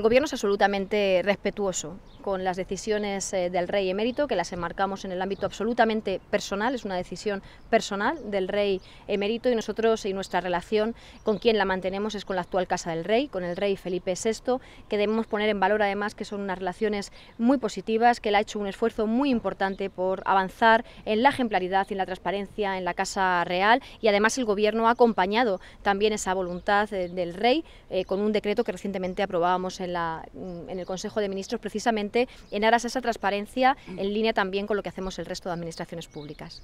El gobierno es absolutamente respetuoso con las decisiones eh, del rey emérito, que las enmarcamos en el ámbito absolutamente personal, es una decisión personal del rey emérito y nosotros y nuestra relación con quien la mantenemos es con la actual Casa del Rey, con el rey Felipe VI, que debemos poner en valor además que son unas relaciones muy positivas, que él ha hecho un esfuerzo muy importante por avanzar en la ejemplaridad y en la transparencia en la Casa Real y además el gobierno ha acompañado también esa voluntad eh, del rey eh, con un decreto que recientemente aprobábamos en Mm, en, el Consejo de Ministros precisamente en aras de esa transparencia en línea también con lo que hacemos el resto de administraciones públicas.